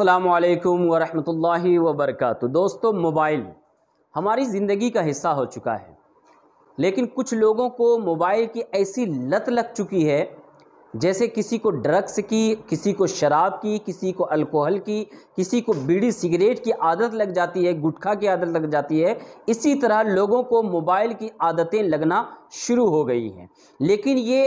अल्लाम वरहमतुल्लाहि वबरकत दोस्तों मोबाइल हमारी ज़िंदगी का हिस्सा हो चुका है लेकिन कुछ लोगों को मोबाइल की ऐसी लत लग चुकी है जैसे किसी को ड्रग्स की किसी को शराब की किसी को अल्कोहल की किसी को बीड़ी सिगरेट की आदत लग जाती है गुटखा की आदत लग जाती है इसी तरह लोगों को मोबाइल की आदतें लगना शुरू हो गई हैं लेकिन ये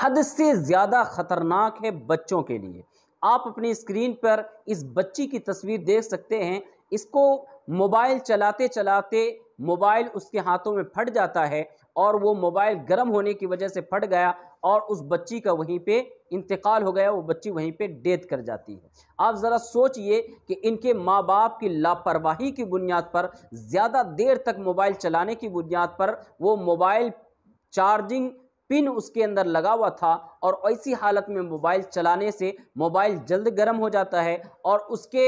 हद से ज़्यादा ख़तरनाक है बच्चों के लिए आप अपनी स्क्रीन पर इस बच्ची की तस्वीर देख सकते हैं इसको मोबाइल चलाते चलाते मोबाइल उसके हाथों में फट जाता है और वो मोबाइल गर्म होने की वजह से फट गया और उस बच्ची का वहीं पे इंतकाल हो गया वो बच्ची वहीं पे डेथ कर जाती है आप ज़रा सोचिए कि इनके माँ बाप की लापरवाही की बुनियाद पर ज़्यादा देर तक मोबाइल चलाने की बुनियाद पर वो मोबाइल चार्जिंग पिन उसके अंदर लगा हुआ था और ऐसी हालत में मोबाइल चलाने से मोबाइल जल्द गर्म हो जाता है और उसके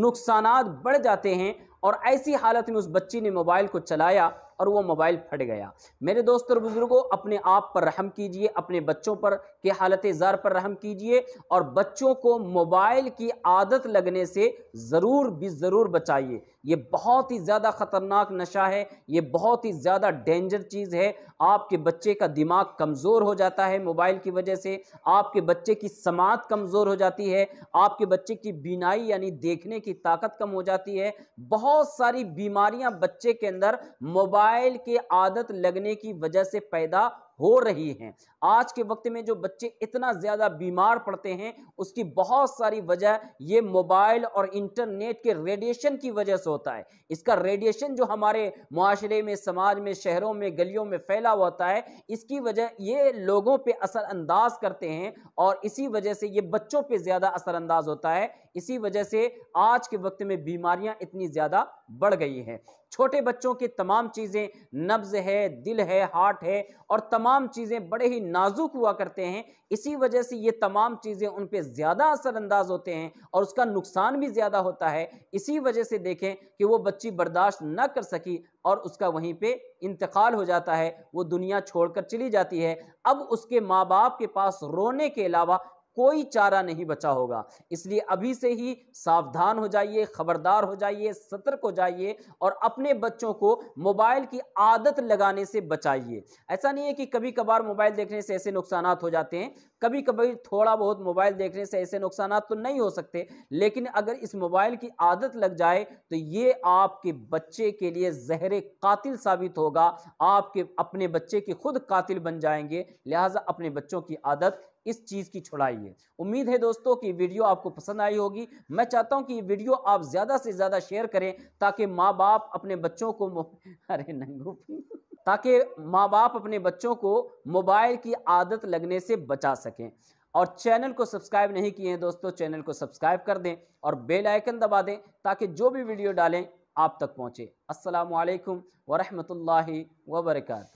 नुकसान बढ़ जाते हैं और ऐसी हालत में उस बच्ची ने मोबाइल को चलाया और वो मोबाइल फट गया मेरे दोस्त और बुज़ुर्गों अपने आप पर रहम कीजिए अपने बच्चों पर के हालत ज़ार पर रहम कीजिए और बच्चों को मोबाइल की आदत लगने से ज़रूर भी ज़रूर बचाइए ये बहुत ही ज़्यादा ख़तरनाक नशा है ये बहुत ही ज़्यादा डेंजर चीज़ है आपके बच्चे का दिमाग कमज़ोर हो जाता है मोबाइल की वजह से आपके बच्चे की समात कमज़ोर हो जाती है आपके बच्चे की बीनाई यानी देखने की ताकत कम हो जाती है बहुत सारी बीमारियां बच्चे के अंदर मोबाइल मोबाइल के आदत लगने की वजह से पैदा हो रही हैं आज के वक्त में जो बच्चे इतना ज़्यादा बीमार पड़ते हैं उसकी बहुत सारी वजह ये मोबाइल और इंटरनेट के रेडिएशन की वजह से होता है इसका रेडिएशन जो हमारे माशरे में समाज में शहरों में गलियों में फैला होता है इसकी वजह ये लोगों पर असरअंदाज करते हैं और इसी वजह से ये बच्चों पर ज़्यादा असरअंदाज होता है इसी वजह से आज के वक्त में बीमारियां इतनी ज़्यादा बढ़ गई हैं छोटे बच्चों की तमाम चीज़ें नब्ज़ है दिल है हार्ट है और तमाम तमाम चीज़ें बड़े ही नाजुक हुआ करते हैं इसी वजह से ये तमाम चीज़ें उन पर ज़्यादा असरअंदाज होते हैं और उसका नुकसान भी ज़्यादा होता है इसी वजह से देखें कि वो बच्ची बर्दाश्त न कर सकी और उसका वहीं पे इंतकाल हो जाता है वो दुनिया छोड़कर चली जाती है अब उसके माँ बाप के पास रोने के अलावा कोई चारा नहीं बचा होगा इसलिए अभी से ही सावधान हो जाइए खबरदार हो जाइए सतर्क हो जाइए और अपने बच्चों को मोबाइल की आदत लगाने से बचाइए ऐसा नहीं है कि कभी कभार मोबाइल देखने से ऐसे नुकसान हो जाते हैं कभी कभी थोड़ा बहुत मोबाइल देखने से ऐसे नुकसान तो नहीं हो सकते लेकिन अगर इस मोबाइल की आदत लग जाए तो ये आपके बच्चे के लिए जहर कातिल साबित होगा आपके अपने बच्चे के खुद कातिल बन जाएंगे लिहाजा अपने बच्चों की आदत इस चीज़ की छुड़ाई है उम्मीद है दोस्तों कि वीडियो आपको पसंद आई होगी मैं चाहता हूं कि वीडियो आप ज़्यादा से ज़्यादा शेयर करें ताकि माँ बाप अपने बच्चों को अरे नंगू ताकि माँ बाप अपने बच्चों को मोबाइल की आदत लगने से बचा सकें और चैनल को सब्सक्राइब नहीं किए हैं दोस्तों चैनल को सब्सक्राइब कर दें और बेल आइकन दबा दें ताकि जो भी वीडियो डालें आप तक पहुँचे असलकम वरहमल वर्का